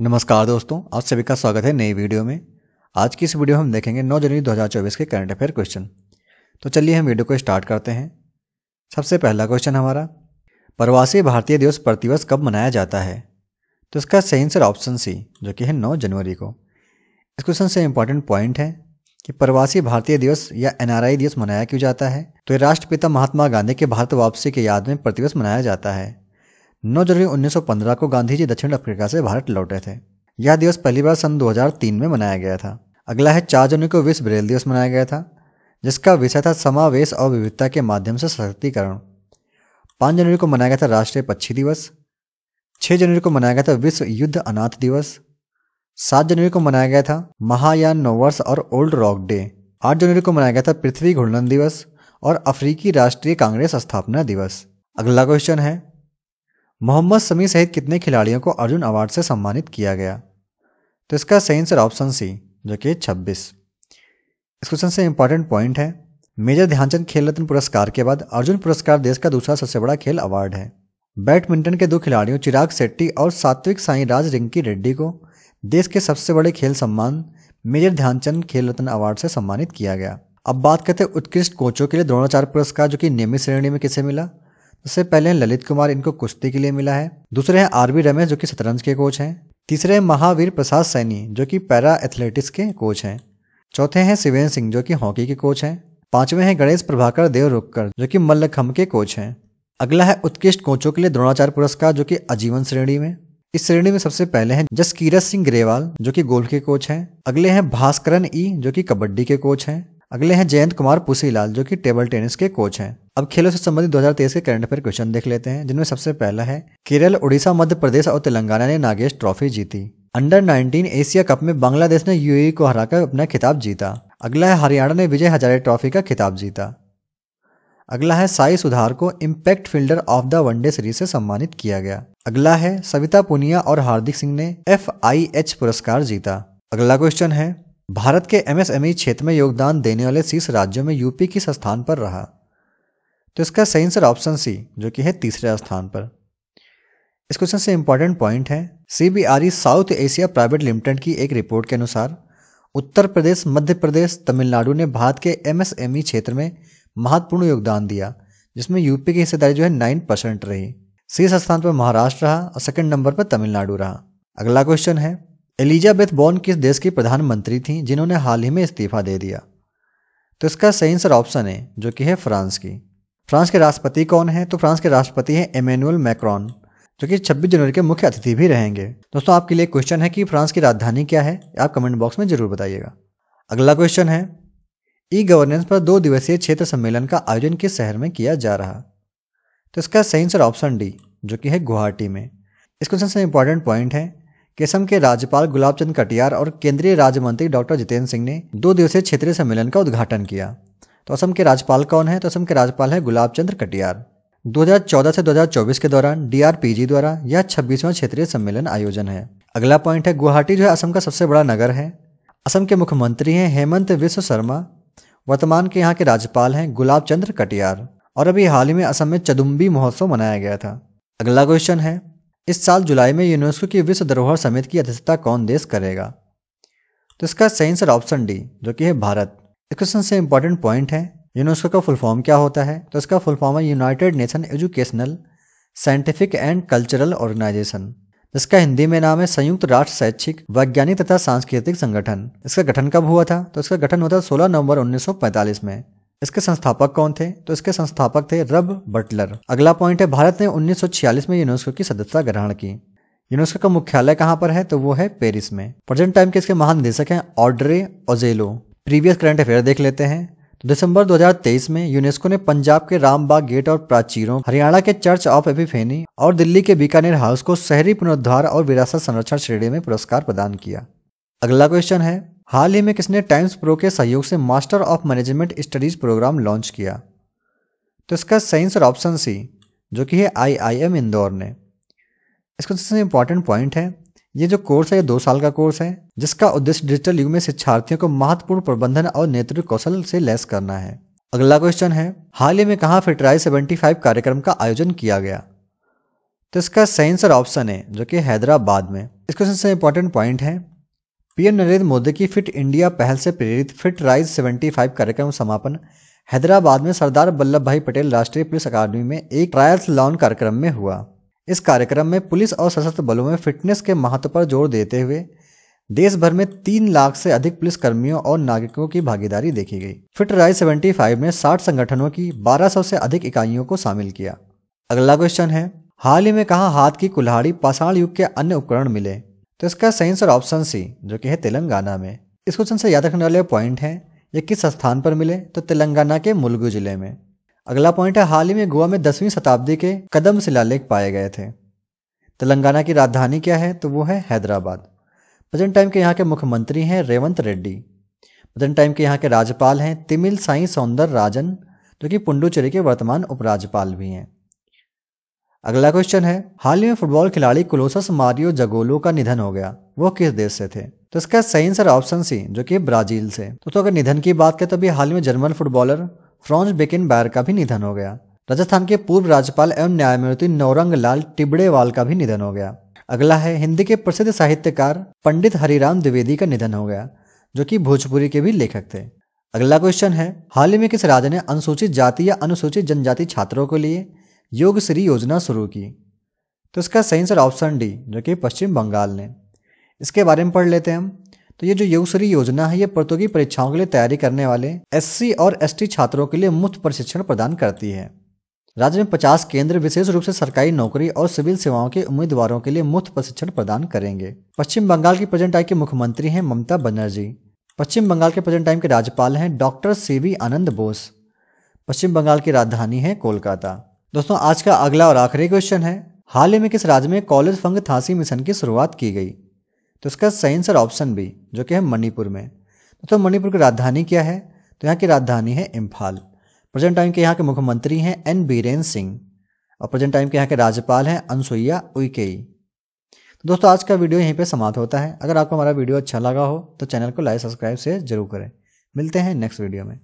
नमस्कार दोस्तों आप सभी का स्वागत है नई वीडियो में आज की इस वीडियो हम देखेंगे 9 जनवरी 2024 के करंट अफेयर क्वेश्चन तो चलिए हम वीडियो को स्टार्ट करते हैं सबसे पहला क्वेश्चन हमारा प्रवासी भारतीय दिवस प्रतिवर्ष कब मनाया जाता है तो इसका सही आंसर ऑप्शन सी जो कि है नौ जनवरी को इस क्वेश्चन से इम्पॉर्टेंट पॉइंट है कि प्रवासी भारतीय दिवस या एन दिवस मनाया क्यों जाता है तो ये राष्ट्रपिता महात्मा गांधी के भारत वापसी के याद में प्रतिवर्ष मनाया जाता है नौ जनवरी 1915 को गांधी जी दक्षिण अफ्रीका से भारत लौटे थे यह दिवस पहली बार सन 2003 में मनाया गया था अगला है चार जनवरी को विश्व ब्रेल दिवस मनाया गया था जिसका विषय था समावेश और विविधता के माध्यम से सशक्तिकरण पाँच जनवरी को मनाया गया था राष्ट्रीय पक्षी दिवस छः जनवरी को मनाया गया था विश्व युद्ध अनाथ दिवस सात जनवरी को मनाया गया था महायान नोवर्स और ओल्ड रॉक डे आठ जनवरी को मनाया गया था पृथ्वी घुर्णन दिवस और अफ्रीकी राष्ट्रीय कांग्रेस स्थापना दिवस अगला क्वेश्चन है मोहम्मद समी सहित कितने खिलाड़ियों को अर्जुन अवार्ड से सम्मानित किया गया तो इसका सही आंसर ऑप्शन सी जो कि छब्बीस इस क्वेश्चन से इंपॉर्टेंट पॉइंट है मेजर ध्यानचंद खेल रत्न पुरस्कार के बाद अर्जुन पुरस्कार देश का दूसरा सबसे बड़ा खेल अवार्ड है बैडमिंटन के दो खिलाड़ियों चिराग शेट्टी और सात्विक साई राज रिंकी रेड्डी को देश के सबसे बड़े खेल सम्मान मेजर ध्यानचंद खेल रत्न अवार्ड से सम्मानित किया गया अब बात करते हैं उत्कृष्ट कोचों के लिए द्रोणाचार्य पुरस्कार जो कि नियमित श्रेणी में किसे मिला उससे पहले ललित कुमार इनको कुश्ती के लिए मिला है दूसरे हैं आरबी रमेश जो कि शतरंज के कोच हैं तीसरे हैं महावीर प्रसाद सैनी जो कि पैरा एथलेटिक्स के कोच हैं चौथे हैं शिवेंद्र सिंह जो कि हॉकी के कोच हैं पांचवे हैं गणेश प्रभाकर देव रोककर जो कि मल्लखम के कोच हैं अगला है उत्कृष्ट कोचों के लिए द्रोणाचार्य पुरस्कार जो कि आजीवन श्रेणी में इस श्रेणी में सबसे पहले हैं जसकीरत सिंह ग्रेवाल जो कि गोल्फ के कोच हैं अगले हैं भास्करन ई जो कि कबड्डी के कोच हैं अगले हैं जयंत कुमार पुसीलाल जो कि टेबल टेनिस के कोच हैं अब खेलों से संबंधित 2023 के करंट अफेयर क्वेश्चन देख लेते हैं जिनमें सबसे पहला है केरल उड़ीसा मध्य प्रदेश और तेलंगाना ने नागेश ट्रॉफी जीती अंडर 19 एशिया कप में बांग्लादेश ने यूएई को हराकर अपना खिताब जीता अगला है हरियाणा ने विजय हजारे ट्रॉफी का खिताब जीता अगला है साई सुधार को impact fielder of the one day series से सम्मानित किया गया अगला है सविता पुनिया और हार्दिक सिंह ने एफ पुरस्कार जीता अगला क्वेश्चन है भारत के एमएसएमई e क्षेत्र में योगदान देने वाले शीर्ष राज्यों में यूपी किस स्थान पर रहा तो इसका सही आंसर ऑप्शन सी जो कि है तीसरे स्थान पर इस क्वेश्चन से इंपॉर्टेंट पॉइंट है CBRE South Asia Private Limited की एक रिपोर्ट के अनुसार उत्तर प्रदेश मध्य प्रदेश तमिलनाडु ने भारत के एमएसएमई e क्षेत्र में महत्वपूर्ण योगदान दिया जिसमें यूपी की हिस्सेदारी जो है नाइन परसेंट रही शीर्ष स्थान पर महाराष्ट्र रहा और सेकंड नंबर पर तमिलनाडु रहा अगला क्वेश्चन है एलिजाबेथ बॉर्न किस देश की प्रधानमंत्री थीं जिन्होंने हाल ही में इस्तीफा दे दिया तो इसका सही आंसर ऑप्शन है जो कि है फ्रांस की फ्रांस के राष्ट्रपति कौन है तो फ्रांस के राष्ट्रपति हैं एमेनुअल मैक्रॉन जो कि 26 जनवरी के मुख्य अतिथि भी रहेंगे दोस्तों आपके लिए क्वेश्चन है कि फ्रांस की राजधानी क्या है आप कमेंट बॉक्स में जरूर बताइएगा अगला क्वेश्चन है ई गवर्नेंस पर दो दिवसीय क्षेत्र सम्मेलन का आयोजन किस शहर में किया जा रहा तो इसका सही आंसर ऑप्शन डी जो कि है गुवाहाटी में इस क्वेश्चन से इंपॉर्टेंट पॉइंट है केसम के राज्यपाल गुलाब चंद कटियार और केंद्रीय राज्य मंत्री डॉक्टर जितेंद्र सिंह ने दो दिवसीय क्षेत्रीय सम्मेलन का उद्घाटन किया तो असम के राज्यपाल कौन है तो असम के राज्यपाल है गुलाब चंद्र कटियार 2014 से 2024 के दौरान डीआरपीजी द्वारा यह छब्बीसवा क्षेत्रीय सम्मेलन आयोजन है अगला पॉइंट है गुवाहाटी जो है असम का सबसे बड़ा नगर है असम के मुख्यमंत्री हैं हेमंत विश्व शर्मा वर्तमान के यहाँ के राज्यपाल हैं गुलाब चंद्र कटियार और अभी हाल ही में असम में चदुम्बी महोत्सव मनाया गया था अगला क्वेश्चन है इस साल जुलाई में यूनेस्को की विश्व धरोहर समिति की अध्यक्षता कौन देश करेगा तो इसका सही आंसर ऑप्शन डी जो कि है भारत इस क्वेश्चन से इंपॉर्टेंट पॉइंट है यूनेस्को का फुल फॉर्म क्या होता है तो इसका फुल फॉर्म है United Nation Educational Scientific and Cultural Organisation इसका हिंदी में नाम है संयुक्त राष्ट्र शैक्षिक वैज्ञानिक तथा सांस्कृतिक संगठन इसका गठन कब हुआ था तो इसका गठन हुआ था सोलह नवंबर उन्नीस में इसके संस्थापक कौन थे तो इसके संस्थापक थे रब बटलर अगला पॉइंट है भारत ने 1946 में यूनेस्को की सदस्यता ग्रहण की यूनेस्को का मुख्यालय कहाँ पर है तो वो है पेरिस में प्रेजेंट टाइम के इसके महानिदेशक हैं Audrey Azoulay previous current affair देख लेते हैं तो दिसंबर 2023 में यूनेस्को ने पंजाब के रामबाग गेट और प्राचीरों हरियाणा के चर्च ऑफ एपिफेनी और दिल्ली के बीकानेर हाउस को शहरी पुनरुद्धार और विरासत संरक्षण श्रेणी में पुरस्कार प्रदान किया अगला क्वेश्चन है हाल ही में किसने टाइम्स प्रो के सहयोग से Master of Management Studies programme launch किया तो इसका साइंस और ऑप्शन सी जो कि है आईआईएम इंदौर ने इसका सबसे इम्पॉर्टेंट पॉइंट है ये जो कोर्स है ये दो साल का कोर्स है जिसका उद्देश्य डिजिटल युग में शिक्षार्थियों को महत्वपूर्ण प्रबंधन और नेतृत्व कौशल से लैस करना है अगला क्वेश्चन है हाल ही में कहाँ फिटराई सेवेंटी फाइव कार्यक्रम का आयोजन किया गया तो इसका साइंस और ऑप्शन है जो कि हैदराबाद में इस क्वेश्चन इंपॉर्टेंट पॉइंट है पीएम नरेंद्र मोदी की फिट इंडिया पहल से प्रेरित फिट राइज 75 कार्यक्रम समापन हैदराबाद में सरदार वल्लभ भाई पटेल राष्ट्रीय पुलिस अकादमी में एक ट्रायल्स लॉन कार्यक्रम में हुआ इस कार्यक्रम में पुलिस और सशस्त्र बलों में फिटनेस के महत्व पर जोर देते हुए देश भर में तीन लाख से अधिक पुलिस कर्मियों और नागरिकों की भागीदारी देखी गई फिट राइज 75 ने 60 संगठनों की 1200 से अधिक इकाइयों को शामिल किया अगला क्वेश्चन है हाल ही में कहा हाथ की कुल्हाड़ी पाषाण युग के अन्य उपकरण मिले तो इसका सही आंसर ऑप्शन सी जो कि है तेलंगाना में इस क्वेश्चन से याद रखने वाले पॉइंट हैं ये किस स्थान पर मिले तो तेलंगाना के मुलगू जिले में अगला पॉइंट है हाल ही में गोवा में दसवीं शताब्दी के कदम शिलालेख पाए गए थे तेलंगाना की राजधानी क्या है तो वो है हैदराबाद प्रेजेंट टाइम के यहाँ के मुख्यमंत्री हैं रेवंत रेड्डी प्रेजेंट टाइम के यहाँ के राज्यपाल हैं तिमिल साई सौंदर राजन जो कि पुंडुचेरी के वर्तमान उपराज्यपाल भी हैं अगला क्वेश्चन है हाल ही में फुटबॉल खिलाड़ी कुलोसस मारियो जगोलो का निधन हो गया वो किस देश से थे तो इसका सही आंसर ऑप्शन सी जो कि ब्राजील से तो, तो अगर निधन की बात करें तो अभी हाल ही में जर्मन फुटबॉलर फ्रॉन्स बेकिन बैर का भी निधन हो गया राजस्थान के पूर्व राज्यपाल एवं न्यायमूर्ति नौरंग लाल टिबड़ेवाल का भी निधन हो गया अगला है हिंदी के प्रसिद्ध साहित्यकार पंडित हरिराम द्विवेदी का निधन हो गया जो कि भोजपुरी के भी लेखक थे अगला क्वेश्चन है हाल ही में किस राज्य ने अनुसूचित जाति या अनुसूचित जनजाति छात्रों के लिए योगश्री योजना शुरू की तो इसका सही आंसर ऑप्शन डी जो कि पश्चिम बंगाल ने इसके बारे में पढ़ लेते हैं हम तो ये जो योगश्री योजना है ये प्रतियोगी परीक्षाओं के लिए तैयारी करने वाले एस और एस छात्रों के लिए मुफ्त प्रशिक्षण प्रदान करती है राज्य में 50 केंद्र विशेष रूप से सरकारी नौकरी और सिविल सेवाओं के उम्मीदवारों के लिए मुफ्त प्रशिक्षण प्रदान करेंगे पश्चिम बंगाल की प्रेजेंट टाइम के मुख्यमंत्री हैं ममता बनर्जी पश्चिम बंगाल के प्रेजेंट टाइम के राज्यपाल हैं डॉक्टर सी आनंद बोस पश्चिम बंगाल की राजधानी है कोलकाता दोस्तों आज का अगला और आखिरी क्वेश्चन है हाल ही में किस राज्य में कॉलेज फंग थासी मिशन की शुरुआत की गई तो इसका सही आंसर ऑप्शन बी जो कि है मणिपुर में दोस्तों मणिपुर की राजधानी क्या है तो यहाँ की राजधानी है इम्फाल प्रेजेंट टाइम के यहाँ के मुख्यमंत्री हैं एन बीरेन सिंह और प्रेजेंट टाइम के यहाँ के राज्यपाल हैं अनसुईया उइके तो दोस्तों आज का वीडियो यहीं पे समाप्त होता है अगर आपको हमारा वीडियो अच्छा लगा हो तो चैनल को लाइक सब्सक्राइब से जरूर करें मिलते हैं नेक्स्ट वीडियो में